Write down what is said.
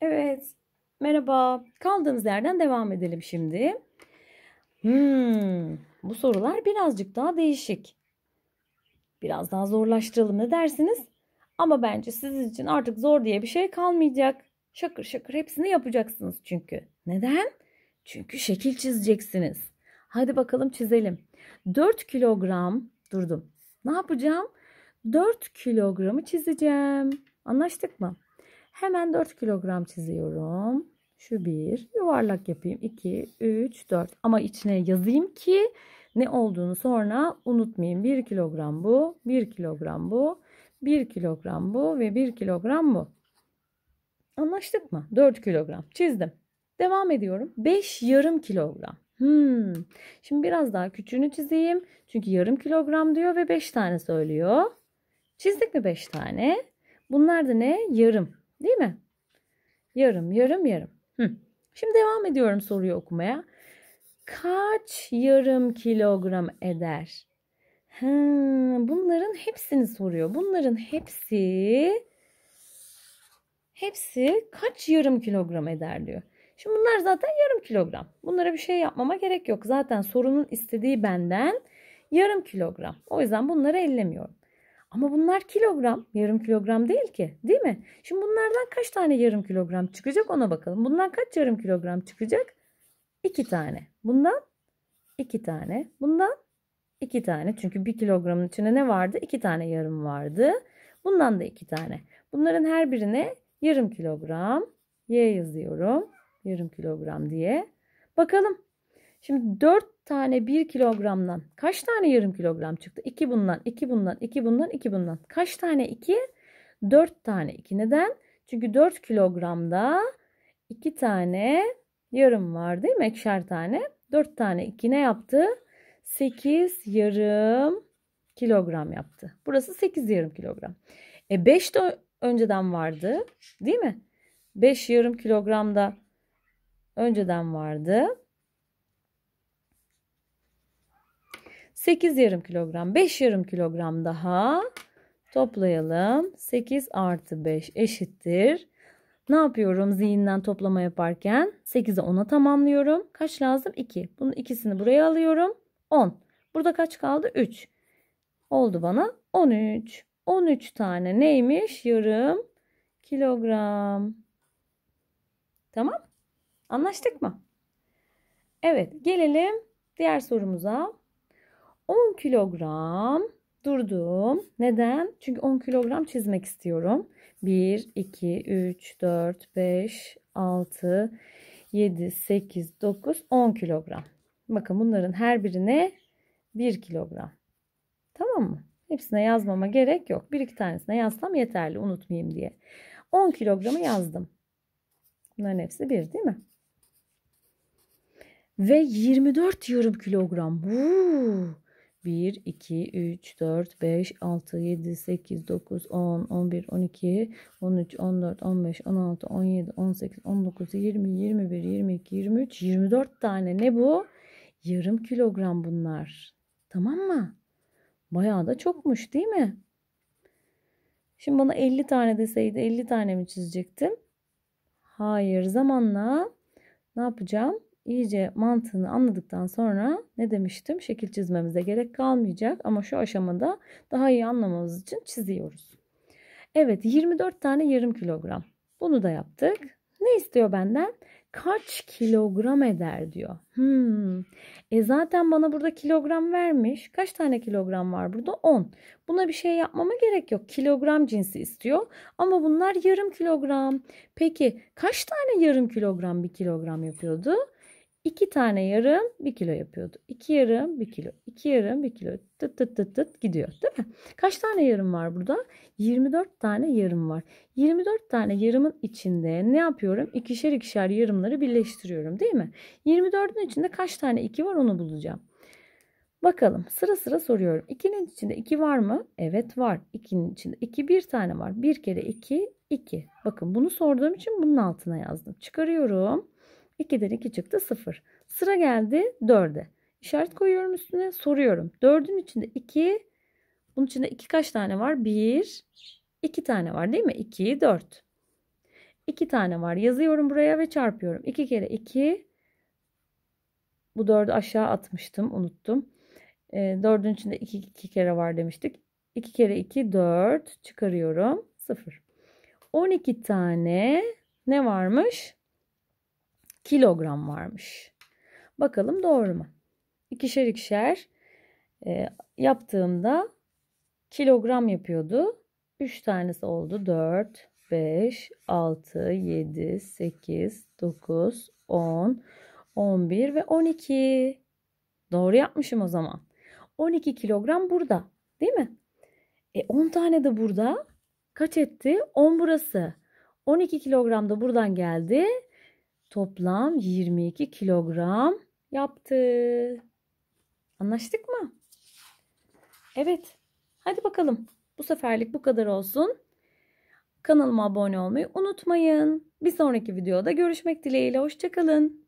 Evet. Merhaba. Kaldığımız yerden devam edelim şimdi. Hmm, bu sorular birazcık daha değişik. Biraz daha zorlaştıralım ne dersiniz? Ama bence sizin için artık zor diye bir şey kalmayacak. Şakır şakır hepsini yapacaksınız çünkü. Neden? Çünkü şekil çizeceksiniz. Hadi bakalım çizelim. 4 kilogram durdum. Ne yapacağım? 4 kilogramı çizeceğim. Anlaştık mı? Hemen 4 kilogram çiziyorum. Şu bir yuvarlak yapayım. 2, 3, 4 ama içine yazayım ki ne olduğunu sonra unutmayayım. 1 kilogram bu, 1 kilogram bu, 1 kilogram bu ve 1 kilogram bu. Anlaştık mı? 4 kilogram çizdim. Devam ediyorum. 5 yarım kilogram. Hmm. Şimdi biraz daha küçüğünü çizeyim. Çünkü yarım kilogram diyor ve 5 tane söylüyor. Çizdik mi 5 tane? Bunlar da ne? Yarım. Değil mi? Yarım, yarım, yarım. Hı. Şimdi devam ediyorum soruyu okumaya. Kaç yarım kilogram eder? Ha, bunların hepsini soruyor. Bunların hepsi hepsi kaç yarım kilogram eder diyor. Şimdi bunlar zaten yarım kilogram. Bunlara bir şey yapmama gerek yok. Zaten sorunun istediği benden yarım kilogram. O yüzden bunları ellemiyorum. Ama bunlar kilogram, yarım kilogram değil ki, değil mi? Şimdi bunlardan kaç tane yarım kilogram çıkacak ona bakalım. Bundan kaç yarım kilogram çıkacak? İki tane. Bundan iki tane. Bundan iki tane. Çünkü bir kilogramın içine ne vardı? İki tane yarım vardı. Bundan da iki tane. Bunların her birine yarım kilogram y yazıyorum. Yarım kilogram diye. Bakalım. Şimdi 4 tane 1 kilogramdan kaç tane yarım kilogram çıktı? 2 bundan, 2 bundan, 2 bundan, 2 bundan. Kaç tane 2? 4 tane 2. Neden? Çünkü 4 kilogramda 2 tane yarım var değil mi? Ekşer tane. 4 tane 2 ne yaptı? 8 yarım kilogram yaptı. Burası 8 yarım kilogram. E 5 de önceden vardı değil mi? 5 yarım kilogramda önceden vardı. 8 yarım kilogram. 5 yarım kilogram daha toplayalım. 8 artı 5 eşittir. Ne yapıyorum zihinden toplama yaparken? 8'e 10'a tamamlıyorum. Kaç lazım? 2. Bunun ikisini buraya alıyorum. 10. Burada kaç kaldı? 3. Oldu bana 13. 13 tane neymiş? Yarım kilogram. Tamam. Anlaştık mı? Evet gelelim diğer sorumuza. 10 kilogram durdum. Neden? Çünkü 10 kilogram çizmek istiyorum. 1, 2, 3, 4, 5, 6, 7, 8, 9, 10 kilogram. Bakın bunların her birine 1 kilogram. Tamam mı? Hepsine yazmama gerek yok. Bir iki tanesine yazsam yeterli unutmayayım diye. 10 kilogramı yazdım. Bunların hepsi bir değil mi? Ve 24 yarım kilogram. Uuu. 1, 2, 3, 4, 5, 6, 7, 8, 9, 10, 11, 12, 13, 14, 15, 16, 17, 18, 19, 20, 21, 22, 23, 24 tane ne bu? Yarım kilogram bunlar. Tamam mı? Bayağı da çokmuş değil mi? Şimdi bana 50 tane deseydi 50 tane mi çizecektim? Hayır zamanla ne yapacağım? iyice mantığını anladıktan sonra ne demiştim? Şekil çizmemize gerek kalmayacak ama şu aşamada daha iyi anlamamız için çiziyoruz. Evet 24 tane yarım kilogram. Bunu da yaptık. Ne istiyor benden? Kaç kilogram eder diyor. Hmm. E zaten bana burada kilogram vermiş. Kaç tane kilogram var burada? 10. Buna bir şey yapmama gerek yok. Kilogram cinsi istiyor. Ama bunlar yarım kilogram. Peki kaç tane yarım kilogram bir kilogram yapıyordu? 2 tane yarım 1 kilo yapıyordu. 2 yarım 1 kilo. 2 yarım 1 kilo. Tıt tıt tıt tıt gidiyor değil mi? Kaç tane yarım var burada? 24 tane yarım var. 24 tane yarımın içinde ne yapıyorum? İkişer ikişer yarımları birleştiriyorum değil mi? 24'ün içinde kaç tane 2 var onu bulacağım. Bakalım sıra sıra soruyorum. 2'nin içinde 2 var mı? Evet var. 2'nin içinde 2 bir tane var. 1 kere 2 2. Bakın bunu sorduğum için bunun altına yazdım. Çıkarıyorum. 2'den 2 çıktı 0. Sıra geldi 4'e. İşaret koyuyorum üstüne soruyorum. 4'ün içinde 2 bunun içinde 2 kaç tane var? 1 2 tane var değil mi? 2 4. 2 tane var. Yazıyorum buraya ve çarpıyorum. 2 kere 2 bu 4'ü aşağı atmıştım. Unuttum. E, ee, 4'ün içinde 2 2 kere var demiştik. 2 kere 2 4 çıkarıyorum. 0. 12 tane ne varmış? kilogram varmış. Bakalım doğru mu? İkişer ikişer e, yaptığımda kilogram yapıyordu. 3 tanesi oldu. 4, 5, 6, 7, 8, 9, 10, 11 ve 12. Doğru yapmışım o zaman. 12 kilogram burada değil mi? E 10 tane de burada. Kaç etti? 10 burası. 12 kilogram da buradan geldi toplam 22 kilogram yaptı. Anlaştık mı? Evet. Hadi bakalım. Bu seferlik bu kadar olsun. Kanalıma abone olmayı unutmayın. Bir sonraki videoda görüşmek dileğiyle. Hoşçakalın.